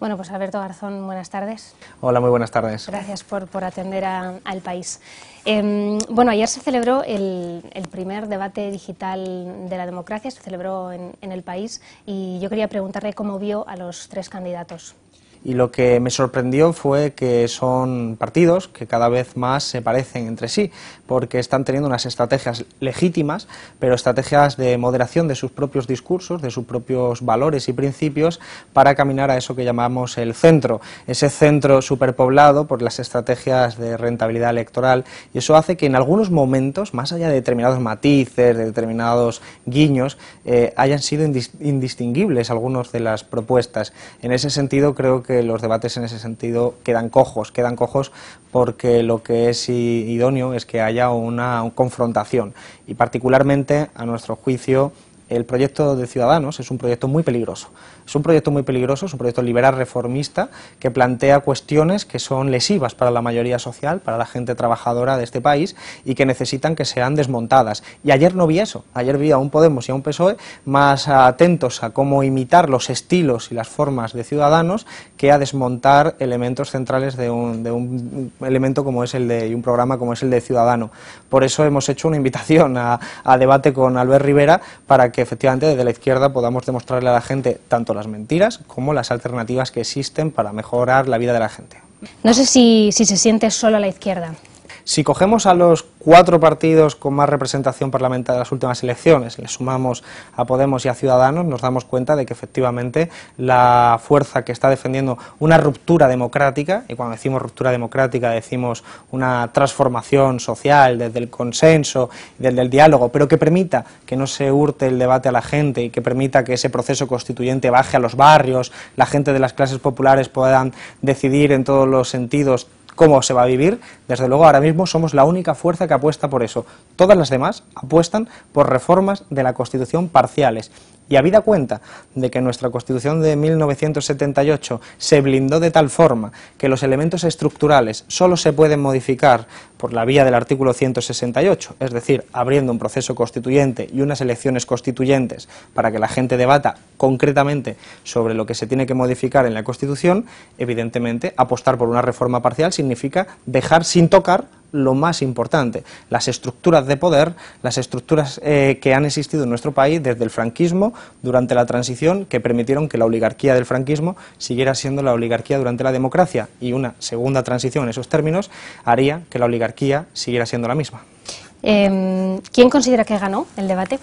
Bueno, pues Alberto Garzón, buenas tardes. Hola, muy buenas tardes. Gracias por, atender al país. Em, bueno, ayer se celebró el, primer debate digital de la democracia, se celebró en el país y yo quería preguntarle cómo vio a los tres candidatos y lo que me sorprendió fue que son partidos que cada vez más se parecen entre sí, porque están teniendo unas estrategias legítimas, pero estrategias de moderación de sus propios discursos, de sus propios valores y principios, para caminar a eso que llamamos el centro, ese centro superpoblado por las estrategias de rentabilidad electoral, y eso hace que en algunos momentos, más allá de determinados matices, de determinados guiños, eh, hayan sido indistinguibles algunas de las propuestas. En ese sentido, creo que que los debates en ese sentido quedan cojos, quedan cojos porque lo que es idóneo es que haya una confrontación y particularmente, a nuestro juicio, el proyecto de Ciudadanos es un proyecto muy peligroso. Es un proyecto muy peligroso, es un proyecto liberal reformista que plantea cuestiones que son lesivas para la mayoría social, para la gente trabajadora de este país y que necesitan que sean desmontadas. Y ayer no vi eso, ayer vi a un Podemos y a un PSOE más atentos a cómo imitar los estilos y las formas de ciudadanos que a desmontar elementos centrales de un, elemento como es el de un programa como es el de Ciudadano. Por eso hemos hecho una invitación a, a debate con Albert Rivera para que efectivamente desde la izquierda podamos demostrarle a la gente tanto las mentiras como las alternativas que existen para mejorar la vida de la gente. No sé si se siente solo a la izquierda. Si cogemos a los cuatro partidos con más representación parlamentaria de las últimas elecciones, le sumamos a Podemos y a Ciudadanos, nos damos cuenta de que efectivamente la fuerza que está defendiendo una ruptura democrática, y cuando decimos ruptura democrática decimos una transformación social desde el consenso, desde el diálogo, pero que permita que no se hurte el debate a la gente y que permita que ese proceso constituyente baje a los barrios, la gente de las clases populares puedan decidir en todos los sentidos cómo se va a vivir, desde luego ahora mismo somos la única fuerza que apuesta por eso. Todas las demás apuestan por reformas de la Constitución parciales, y habida cuenta de que nuestra Constitución de 1978 se blindó de tal forma que los elementos estructurales solo se pueden modificar por la vía del artículo 168, es decir, abriendo un proceso constituyente y unas elecciones constituyentes para que la gente debata concretamente sobre lo que se tiene que modificar en la Constitución, evidentemente apostar por una reforma parcial significa dejar sin tocar lo más importante, las estructuras de poder, las estructuras eh, que han existido en nuestro país desde el franquismo, durante la transición, que permitieron que la oligarquía del franquismo siguiera siendo la oligarquía durante la democracia y una segunda transición en esos términos haría que la oligarquía siguiera siendo la misma. Em, ¿Quién considera que ganó el debate?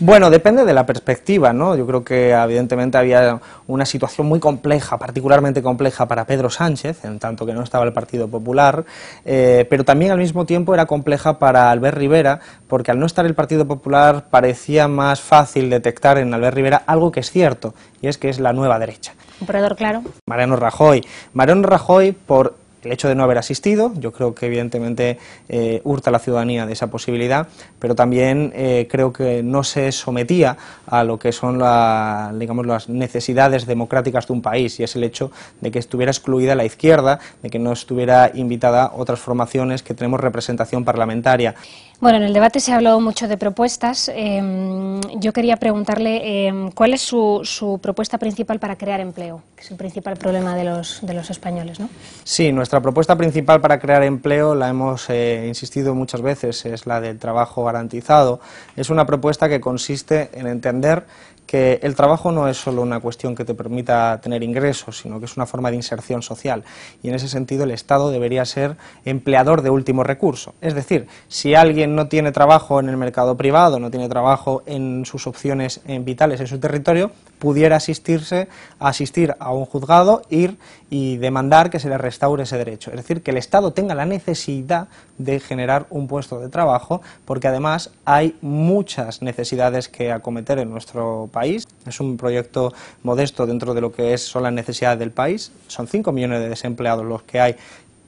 Bueno, depende de la perspectiva, ¿no? Yo creo que evidentemente había una situación muy compleja, particularmente compleja para Pedro Sánchez, en tanto que no estaba el Partido Popular, eh, pero también al mismo tiempo era compleja para Albert Rivera, porque al no estar el Partido Popular parecía más fácil detectar en Albert Rivera algo que es cierto, y es que es la nueva derecha. Un claro. Mariano Rajoy. Mariano Rajoy, por el hecho de no haber asistido, yo creo que evidentemente eh, hurta a la ciudadanía de esa posibilidad, pero también eh, creo que no se sometía a lo que son digamos, las necesidades democráticas de un país, y es el hecho de que estuviera excluida la izquierda, de que no estuviera invitada otras formaciones que tenemos representación parlamentaria. Bueno, en el debate se ha hablado mucho de propuestas. Em, yo quería preguntarle em, cuál es su, propuesta principal para crear empleo, que es el principal problema de los, españoles, ¿no? Sí, nuestra propuesta principal para crear empleo, la hemos eh, insistido muchas veces, es la del trabajo garantizado. Es una propuesta que consiste en entender que el trabajo no es solo una cuestión que te permita tener ingresos, sino que es una forma de inserción social. Y en ese sentido el Estado debería ser empleador de último recurso. Es decir, si alguien no tiene trabajo en el mercado privado, no tiene trabajo en sus opciones vitales en su territorio, pudiera asistirse, asistir a un juzgado, ir y demandar que se le restaure ese derecho. Es decir, que el Estado tenga la necesidad de generar un puesto de trabajo, porque además hay muchas necesidades que acometer en nuestro país es un proyecto modesto dentro de lo que es, son las necesidades del país. Son 5 millones de desempleados los que hay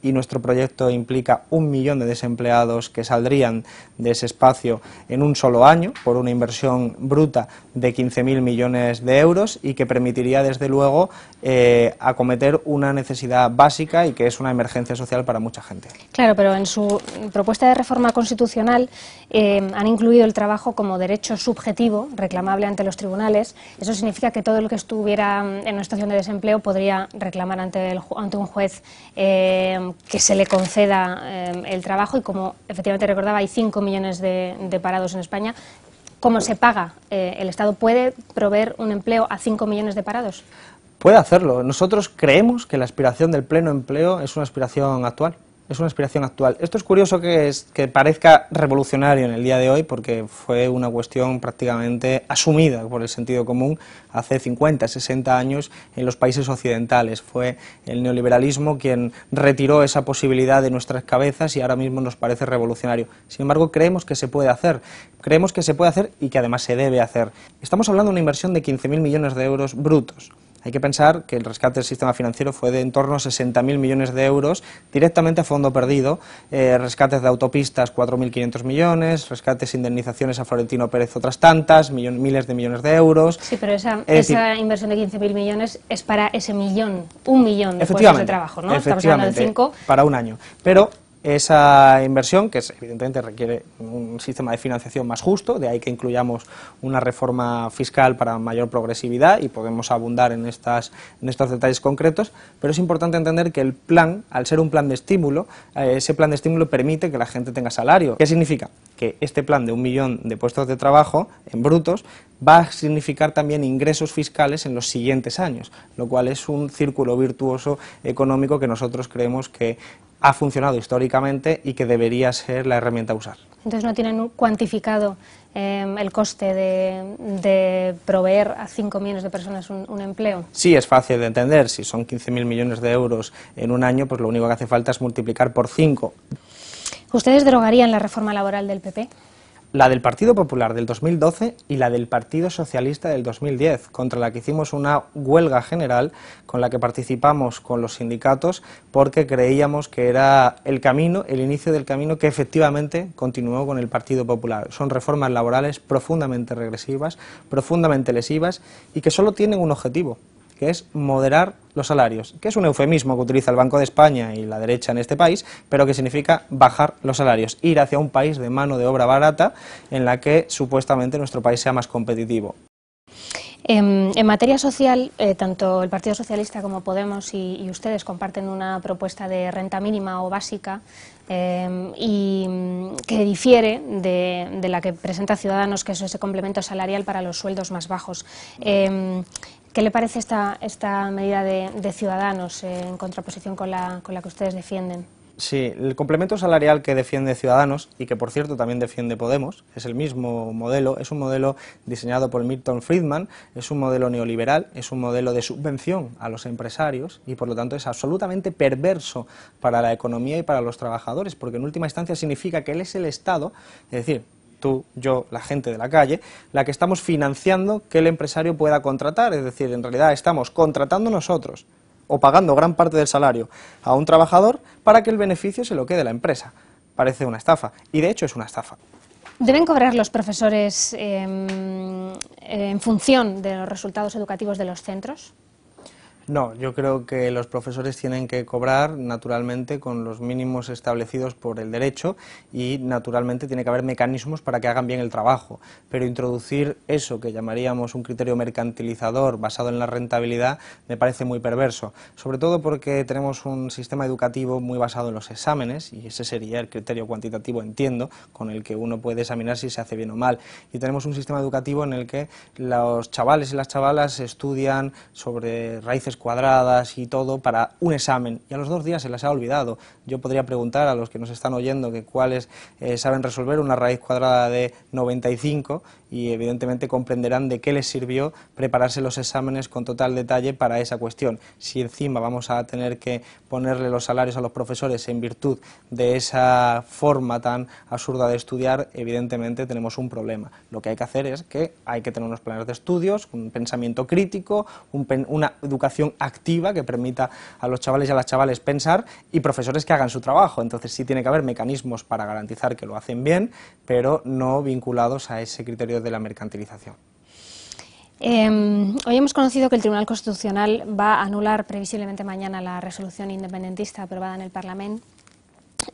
y nuestro proyecto implica un millón de desempleados que saldrían de ese espacio en un solo año por una inversión bruta de 15.000 millones de euros y que permitiría desde luego eh, acometer una necesidad básica y que es una emergencia social para mucha gente. Claro, pero en su propuesta de reforma constitucional eh, han incluido el trabajo como derecho subjetivo reclamable ante los tribunales. Eso significa que todo lo que estuviera en una situación de desempleo podría reclamar ante, el, ante un juez. Eh, que se le conceda eh, el trabajo y como efectivamente recordaba hay 5 millones de, parados en España, ¿cómo se paga? Eh, ¿El Estado puede proveer un empleo a 5 millones de parados? Puede hacerlo. Nosotros creemos que la aspiración del pleno empleo es una aspiración actual es una aspiración actual. Esto es curioso que, parezca revolucionario en el día de hoy porque fue una cuestión prácticamente asumida por el sentido común hace 50, 60 años en los países occidentales. Fue el neoliberalismo quien retiró esa posibilidad de nuestras cabezas y ahora mismo nos parece revolucionario. Sin embargo, creemos que se puede hacer. Creemos que se puede hacer y que además se debe hacer. Estamos hablando de una inversión de 15.000 millones de euros brutos. Hay que pensar que el rescate del sistema financiero fue de en torno a 60.000 millones de euros directamente a fondo perdido, eh, rescates de autopistas 4.500 millones, rescates, indemnizaciones a Florentino Pérez otras tantas, miles de millones de euros. Sí, pero esa, esa inversión de 15.000 millones es para ese millón, un millón de puestos de trabajo, ¿no? Estamos hablando de cinco. Para un año. Pero esa inversión, que evidentemente requiere un sistema de financiación más justo, de ahí que incluyamos una reforma fiscal para mayor progresividad y podemos abundar en, estas, estos detalles concretos, pero es importante entender que el plan, al ser un plan de estímulo, eh, ese plan de estímulo permite que la gente tenga salario. ¿Qué significa? Que este plan de un millón de puestos de trabajo en brutos va a significar también ingresos fiscales en los siguientes años, lo cual es un círculo virtuoso económico que nosotros creemos que ha funcionado históricamente y que debería ser la herramienta a usar. Entonces no tienen cuantificado em, el coste de, proveer a 5 millones de personas un, empleo. Sí, es fácil de entender. Si son 15.000 millones de euros en un año, pues lo único que hace falta es multiplicar por 5. ¿Ustedes derogarían la reforma laboral del PP? la del Partido Popular del 2012 y la del Partido Socialista del 2010, contra la que hicimos una huelga general con la que participamos con los sindicatos porque creíamos que era el camino, el inicio del camino que efectivamente continuó con el Partido Popular. Son reformas laborales profundamente regresivas, profundamente lesivas y que solo tienen un objetivo, que es moderar los salarios, que es un eufemismo que utiliza el Banco de España y la derecha en este país, pero que significa bajar los salarios, ir hacia un país de mano de obra barata en la que supuestamente nuestro país sea más competitivo. En, materia social, eh, tanto el Partido Socialista como Podemos y, ustedes comparten una propuesta de renta mínima o básica eh, y mm, que difiere de, la que presenta Ciudadanos, que es ese complemento salarial para los sueldos más bajos. Eh, ¿Qué le parece esta, esta medida de, Ciudadanos en contraposición con la, con la que ustedes defienden? Sí, el complemento salarial que defiende Ciudadanos y que por cierto también defiende Podemos, es el mismo modelo, es un modelo diseñado por Milton Friedman, es un modelo neoliberal, es un modelo de subvención a los empresarios y por lo tanto es absolutamente perverso para la economía y para los trabajadores, porque en última instancia significa que él es el Estado, es decir, tú, yo, la gente de la calle, la que estamos financiando que el empresario pueda contratar. Es decir, en realidad estamos contratando nosotros o pagando gran parte del salario a un trabajador para que el beneficio se lo quede la empresa. Parece una estafa y de hecho es una estafa. ¿Deben cobrar los profesores em, en función de los resultados educativos de los centros? No, yo creo que los profesores tienen que cobrar naturalmente con los mínimos establecidos por el derecho y naturalmente tiene que haber mecanismos para que hagan bien el trabajo. Pero introducir eso que llamaríamos un criterio mercantilizador basado en la rentabilidad me parece muy perverso, sobre todo porque tenemos un sistema educativo muy basado en los exámenes y ese sería el criterio cuantitativo, entiendo, con el que uno puede examinar si se hace bien o mal. Y tenemos un sistema educativo en el que los chavales y las chavalas estudian sobre raíces cuadradas y todo para un examen y a los dos días se las ha olvidado. Yo podría preguntar a los que nos están oyendo que cuáles eh, saben resolver una raíz cuadrada de 95 y evidentemente comprenderán de qué les sirvió prepararse los exámenes con total detalle para esa cuestión. Si encima vamos a tener que ponerle los salarios a los profesores en virtud de esa forma tan absurda de estudiar, evidentemente tenemos un problema. Lo que hay que hacer es que hay que tener unos planes de estudios, un pensamiento crítico, una educación activa que permita a los chavales y a las chavales pensar y profesores que hagan su trabajo. Entonces sí tiene que haber mecanismos para garantizar que lo hacen bien, pero no vinculados a ese criterio de la mercantilización. Em, hoy hemos conocido que el Tribunal Constitucional va a anular previsiblemente mañana la resolución independentista aprobada en el Parlamento.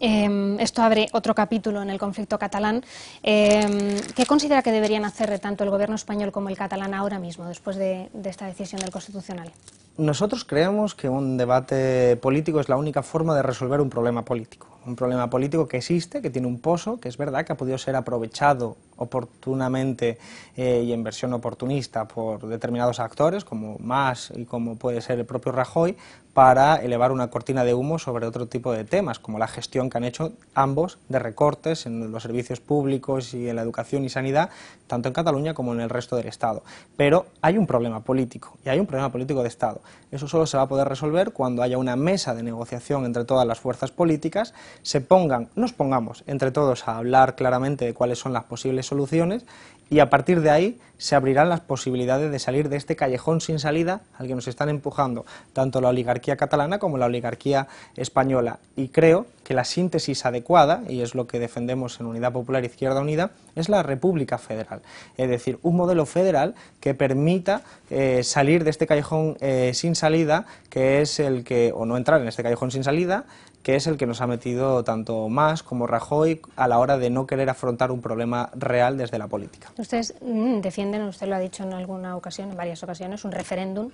Em, esto abre otro capítulo en el conflicto catalán. Em, ¿Qué considera que deberían hacer tanto el gobierno español como el catalán ahora mismo, después de, de esta decisión del Constitucional? Nosotros creemos que un debate político es la única forma de resolver un problema político. Un problema político que existe, que tiene un pozo, que es verdad que ha podido ser aprovechado oportunamente eh, y en versión oportunista por determinados actores, como más y como puede ser el propio Rajoy, para elevar una cortina de humo sobre otro tipo de temas, como la gestión que han hecho ambos de recortes en los servicios públicos y en la educación y sanidad, tanto en Cataluña como en el resto del Estado. Pero hay un problema político, y hay un problema político de Estado. Eso solo se va a poder resolver cuando haya una mesa de negociación entre todas las fuerzas políticas, se pongan, nos pongamos entre todos a hablar claramente de cuáles son las posibles soluciones y a partir de ahí se abrirán las posibilidades de salir de este callejón sin salida al que nos están empujando tanto la oligarquía catalana como la oligarquía española. Y creo que la síntesis adecuada, y es lo que defendemos en Unidad Popular Izquierda Unida, es la República Federal. Es decir, un modelo federal que permita eh, salir de este callejón eh, sin salida, que es el que, o no entrar en este callejón sin salida, que es el que nos ha metido tanto más como Rajoy a la hora de no querer afrontar un problema real desde la política. Ustedes mm, defienden usted lo ha dicho en alguna ocasión, en varias ocasiones, un referéndum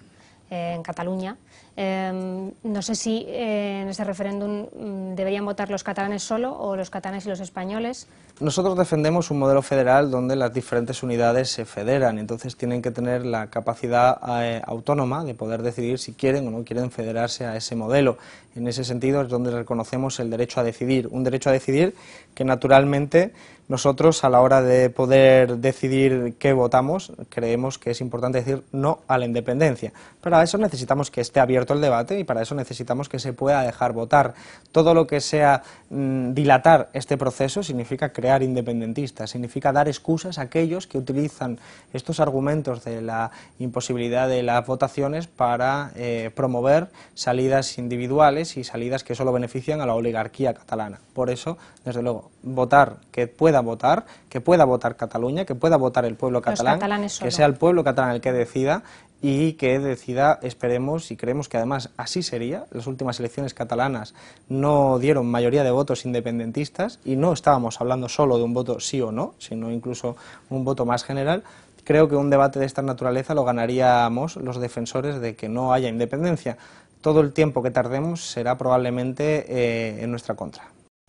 en Cataluña. Em, no sé si eh, en ese referéndum mm, deberían votar los catalanes solo o los catalanes y los españoles. Nosotros defendemos un modelo federal donde las diferentes unidades se federan, entonces tienen que tener la capacidad eh, autónoma de poder decidir si quieren o no quieren federarse a ese modelo. En ese sentido es donde reconocemos el derecho a decidir, un derecho a decidir que naturalmente nosotros a la hora de poder decidir qué votamos creemos que es importante decir no a la independencia eso necesitamos que esté abierto el debate y para eso necesitamos que se pueda dejar votar. Todo lo que sea mm, dilatar este proceso significa crear independentistas, significa dar excusas a aquellos que utilizan estos argumentos de la imposibilidad de las votaciones para eh, promover salidas individuales y salidas que solo benefician a la oligarquía catalana. Por eso, desde luego, votar, que pueda votar, que pueda votar Cataluña, que pueda votar el pueblo catalán, que sea el pueblo catalán el que decida y que decida, esperemos y creemos que además así sería. Las últimas elecciones catalanas no dieron mayoría de votos independentistas y no estábamos hablando solo de un voto sí o no, sino incluso un voto más general. Creo que un debate de esta naturaleza lo ganaríamos los defensores de que no haya independencia. Todo el tiempo que tardemos será probablemente eh, en nuestra contra.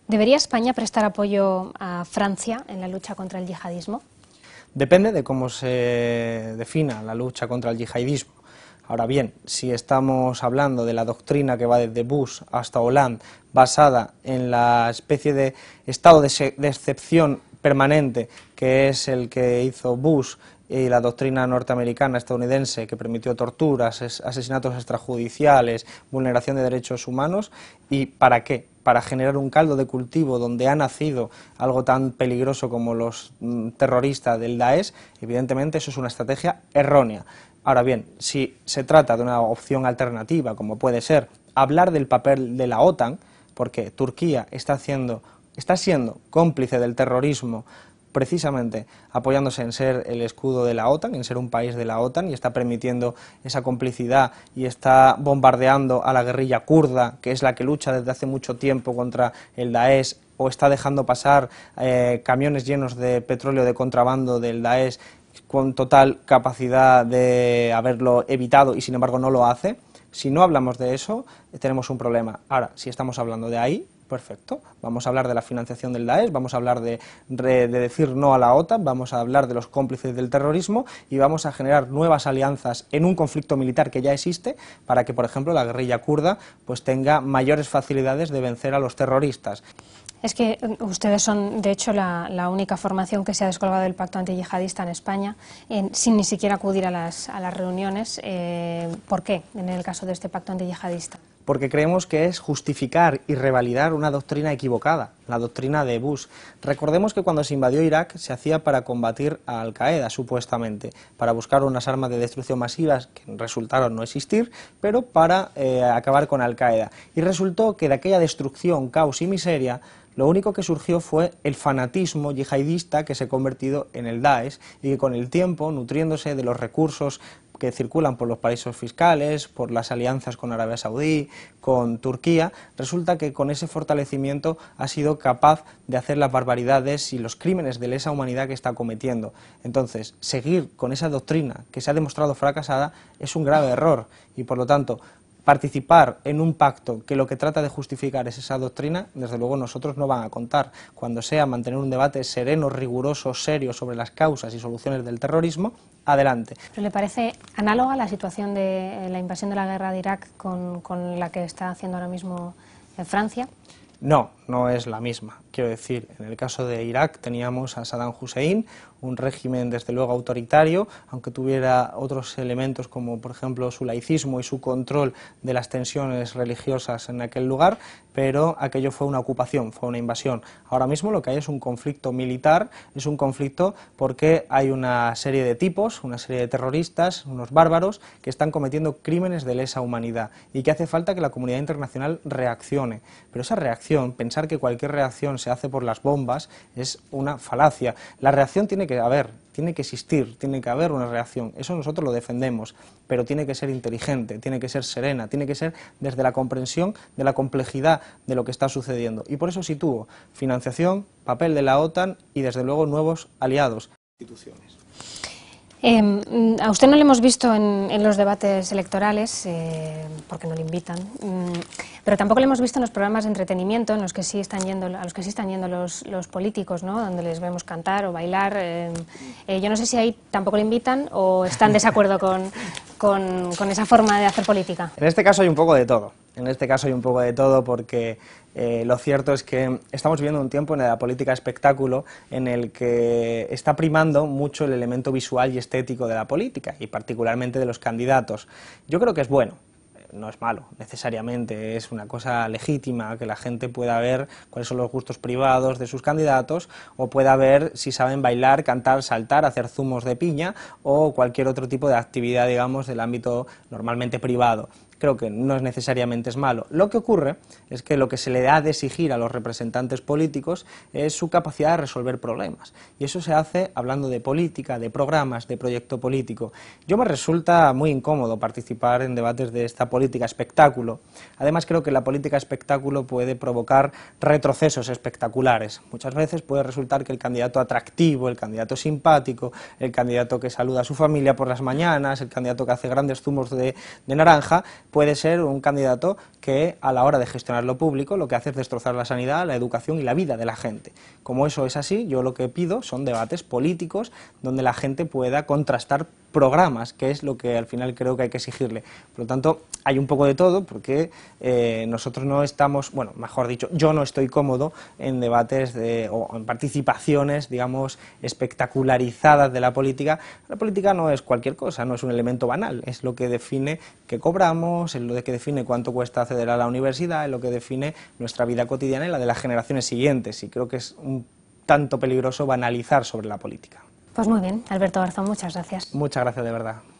¿Debería España prestar apoyo a Francia en la lucha contra el yihadismo? Depende de cómo se defina la lucha contra el yihadismo. Ahora bien, si estamos hablando de la doctrina que va desde Bush hasta Hollande, basada en la especie de estado de, excepción permanente que es el que hizo Bush y la doctrina norteamericana estadounidense que permitió torturas, asesinatos extrajudiciales, vulneración de derechos humanos, ¿y para qué? para generar un caldo de cultivo donde ha nacido algo tan peligroso como los mm, terroristas del Daesh, evidentemente eso es una estrategia errónea. Ahora bien, si se trata de una opción alternativa, como puede ser hablar del papel de la OTAN, porque Turquía está, haciendo, está siendo cómplice del terrorismo precisamente apoyándose en ser el escudo de la OTAN, en ser un país de la OTAN, y está permitiendo esa complicidad y está bombardeando a la guerrilla kurda, que es la que lucha desde hace mucho tiempo contra el Daesh o está dejando pasar eh, camiones llenos de petróleo de contrabando del Daesh con total capacidad de haberlo evitado y sin embargo no lo hace. Si no hablamos de eso, tenemos un problema. Ahora, si estamos hablando de ahí, Perfecto. Vamos a hablar de la financiación del Daesh, vamos a hablar de, decir no a la OTAN, vamos a hablar de los cómplices del terrorismo y vamos a generar nuevas alianzas en un conflicto militar que ya existe para que, por ejemplo, la guerrilla kurda pues tenga mayores facilidades de vencer a los terroristas. Es que eh, ustedes son, de hecho, la, única formación que se ha descolgado del pacto antiyihadista en España, sin ni siquiera acudir a las, reuniones. Eh, ¿Por qué, en el caso de este pacto antiyihadista? porque creemos que es justificar y revalidar una doctrina equivocada, la doctrina de Bush. Recordemos que cuando se invadió Irak se hacía para combatir a Al Qaeda, supuestamente, para buscar unas armas de destrucción masivas que resultaron no existir, pero para eh, acabar con Al Qaeda. Y resultó que de aquella destrucción, caos y miseria, lo único que surgió fue el fanatismo yihadista que se ha convertido en el Daesh y que con el tiempo, nutriéndose de los recursos que circulan por los paraísos fiscales, por las alianzas con Arabia Saudí, con Turquía, resulta que con ese fortalecimiento ha sido capaz de hacer las barbaridades y los crímenes de lesa humanidad que está cometiendo. Entonces, seguir con esa doctrina que se ha demostrado fracasada es un grave error y, por lo tanto, participar en un pacto que lo que trata de justificar es esa doctrina, desde luego nosotros no van a contar. Cuando sea mantener un debate sereno, riguroso, serio sobre las causas y soluciones del terrorismo, adelante. ¿Pero le parece análoga la situación de eh, la invasión de la guerra de Irak con, la que está haciendo ahora mismo eh, Francia? No, no es la misma. Quiero decir, en el caso de Irak teníamos a Saddam Hussein, un régimen desde luego autoritario, aunque tuviera otros elementos como por ejemplo su laicismo y su control de las tensiones religiosas en aquel lugar, pero aquello fue una ocupación, fue una invasión. Ahora mismo lo que hay es un conflicto militar, es un conflicto porque hay una serie de tipos, una serie de terroristas, unos bárbaros, que están cometiendo crímenes de lesa humanidad y que hace falta que la comunidad internacional reaccione. Pero esa reacción, pensar que cualquier reacción se hace por las bombas es una falacia. La reacción tiene que haber, tiene que existir, tiene que haber una reacción. Eso nosotros lo defendemos, pero tiene que ser inteligente, tiene que ser serena, tiene que ser desde la comprensión de la complejidad de lo que está sucediendo. Y por eso sitúo financiación, papel de la OTAN y desde luego nuevos aliados. Instituciones. Em, a usted no le hemos visto en, los debates electorales, eh, porque no le invitan, mm, pero tampoco le hemos visto en los programas de entretenimiento, en los que sí están yendo, a los que sí están yendo los, políticos, ¿no? donde les vemos cantar o bailar. Em, eh, yo no sé si ahí tampoco le invitan o están desacuerdo con esa forma de hacer política. En este caso hay un poco de todo. En este caso hay un poco de todo porque eh, lo cierto es que estamos viviendo un tiempo en la política espectáculo en el que está primando mucho el elemento visual y estético de la política y particularmente de los candidatos. Yo creo que es bueno, no es malo necesariamente, es una cosa legítima que la gente pueda ver cuáles son los gustos privados de sus candidatos o pueda ver si saben bailar, cantar, saltar, hacer zumos de piña o cualquier otro tipo de actividad, digamos, del ámbito normalmente privado creo que no es necesariamente es malo. Lo que ocurre es que lo que se le da de exigir a los representantes políticos es su capacidad de resolver problemas. Y eso se hace hablando de política, de programas, de proyecto político. Yo me resulta muy incómodo participar en debates de esta política espectáculo. Además, creo que la política espectáculo puede provocar retrocesos espectaculares. Muchas veces puede resultar que el candidato atractivo, el candidato simpático, el candidato que saluda a su familia por las mañanas, el candidato que hace grandes zumos de naranja, puede ser un candidato que a la hora de gestionar lo público lo que hace es destrozar la sanidad, la educación y la vida de la gente. Como eso es así, yo lo que pido son debates políticos donde la gente pueda contrastar programas, que es lo que al final creo que hay que exigirle. Por lo tanto, hay un poco de todo, porque eh, nosotros no estamos, bueno, mejor dicho, yo no estoy cómodo en debates o en participaciones, digamos, espectacularizadas de la política. La política no es cualquier cosa, no es un elemento banal, es lo que define qué cobramos, es lo que define cuánto cuesta acceder a la universidad, es lo que define nuestra vida cotidiana y la de las generaciones siguientes. Y creo que es un tanto peligroso banalizar sobre la política. Pues muy bien, Alberto Garzón, muchas gracias. Muchas gracias de verdad.